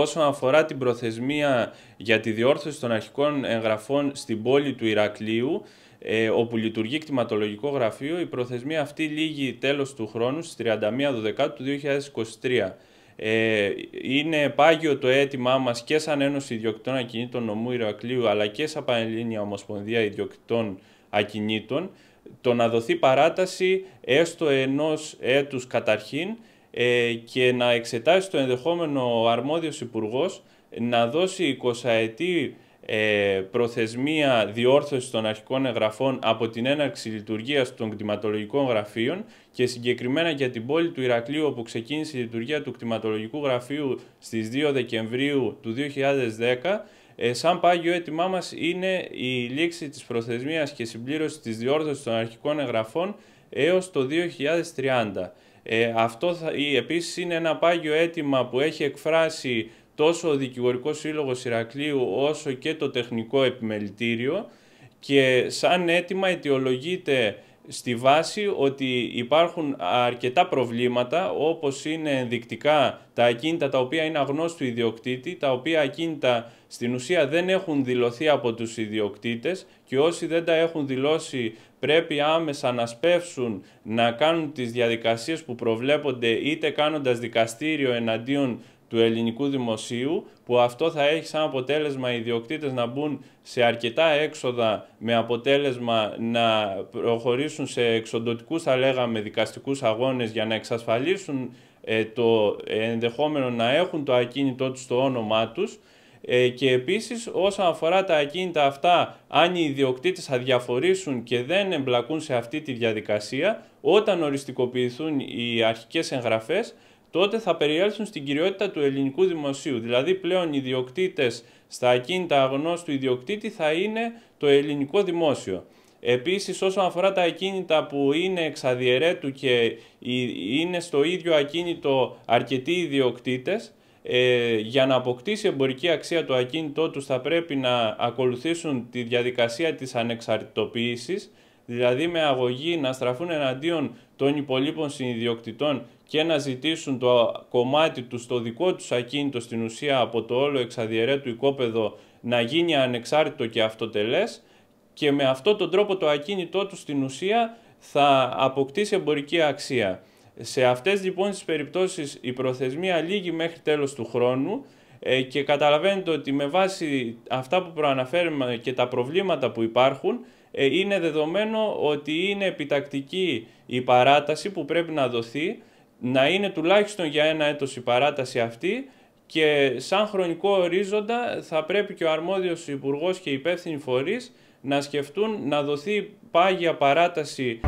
όσον αφορά την προθεσμία για τη διόρθωση των αρχικών εγγραφών στην πόλη του Ηρακλείου, ε, όπου λειτουργεί κτηματολογικό γραφείο, η προθεσμία αυτή λύγει τέλος του χρόνου στις 31 του 2023. Ε, είναι πάγιο το αίτημά μας και σαν Ένωση Ιδιοκτητών Ακινήτων Νομού Ηρακλείου αλλά και σαν Πανελλήνια Ομοσπονδία Ιδιοκτητών Ακινήτων το να δοθεί παράταση έστω ενός έτους καταρχήν ε, και να εξετάσει το ενδεχόμενο ο αρμόδιος υπουργός να δώσει 20 ετή ε, προθεσμία διορθώσης των αρχικών εγγραφών από την έναρξη λειτουργίας των κτηματολογικών γραφείων και συγκεκριμένα για την πόλη του Ηρακλείου όπου ξεκίνησε η λειτουργία του κτηματολογικού γραφείου στις 2 Δεκεμβρίου του 2010 ε, σαν πάγιο έτοιμά μας είναι η λήξη της προθεσμίας και συμπλήρωση της διόρθωσης των αρχικών εγγραφών έως το 2030. Ε, αυτό θα, ή, επίσης είναι ένα πάγιο αίτημα που έχει εκφράσει τόσο ο Δικηγορικός Σύλλογος Ηρακλείου όσο και το Τεχνικό Επιμελητήριο και σαν αίτημα αιτιολογείται στη βάση ότι υπάρχουν αρκετά προβλήματα όπως είναι ενδεικτικά τα ακίνητα τα οποία είναι αγνώστου ιδιοκτήτη, τα οποία ακίνητα στην ουσία δεν έχουν δηλωθεί από τους ιδιοκτήτες και όσοι δεν τα έχουν δηλώσει πρέπει άμεσα να σπεύσουν να κάνουν τις διαδικασίες που προβλέπονται είτε κάνοντας δικαστήριο εναντίον του ελληνικού δημοσίου, που αυτό θα έχει σαν αποτέλεσμα οι ιδιοκτήτες να μπουν σε αρκετά έξοδα με αποτέλεσμα να προχωρήσουν σε εξοντοτικούς, θα λέγαμε, δικαστικούς αγώνες για να εξασφαλίσουν ε, το ενδεχόμενο να έχουν το ακίνητό τους στο όνομά τους ε, και επίσης όσον αφορά τα ακίνητα αυτά, αν οι ιδιοκτήτες διαφορήσουν... και δεν εμπλακούν σε αυτή τη διαδικασία, όταν οριστικοποιηθούν οι αρχικές εγγραφές, τότε θα περιέλθουν στην κυριότητα του ελληνικού δημοσίου. Δηλαδή πλέον οι ιδιοκτήτες στα ακίνητα αγνώστου ιδιοκτήτη θα είναι το ελληνικό δημόσιο. Επίσης όσον αφορά τα ακίνητα που είναι εξαδιαιρέτου και είναι στο ίδιο ακίνητο αρκετοί ιδιοκτήτες, ε, για να αποκτήσει εμπορική αξία το ακίνητό τους, θα πρέπει να ακολουθήσουν τη διαδικασία της ανεξαρτητοποίησης δηλαδή με αγωγή να στραφούν εναντίον των υπολείπων συνειδιοκτητών και να ζητήσουν το κομμάτι τους στο δικό τους ακίνητο στην ουσία από το όλο εξαδιαιρέτου οικόπεδο να γίνει ανεξάρτητο και αυτοτελές και με αυτόν τον τρόπο το ακίνητό τους στην ουσία θα αποκτήσει εμπορική αξία. Σε αυτές λοιπόν τις περιπτώσεις η προθεσμία λύγει μέχρι τέλος του χρόνου ε, και καταλαβαίνετε ότι με βάση αυτά που προαναφέρουμε και τα προβλήματα που υπάρχουν ε, είναι δεδομένο ότι είναι επιτακτική η παράταση που πρέπει να δοθεί, να είναι τουλάχιστον για ένα έτος η παράταση αυτή και σαν χρονικό ορίζοντα θα πρέπει και ο αρμόδιος υπουργός και οι υπεύθυνοι φορείς να σκεφτούν να δοθεί πάγια παράταση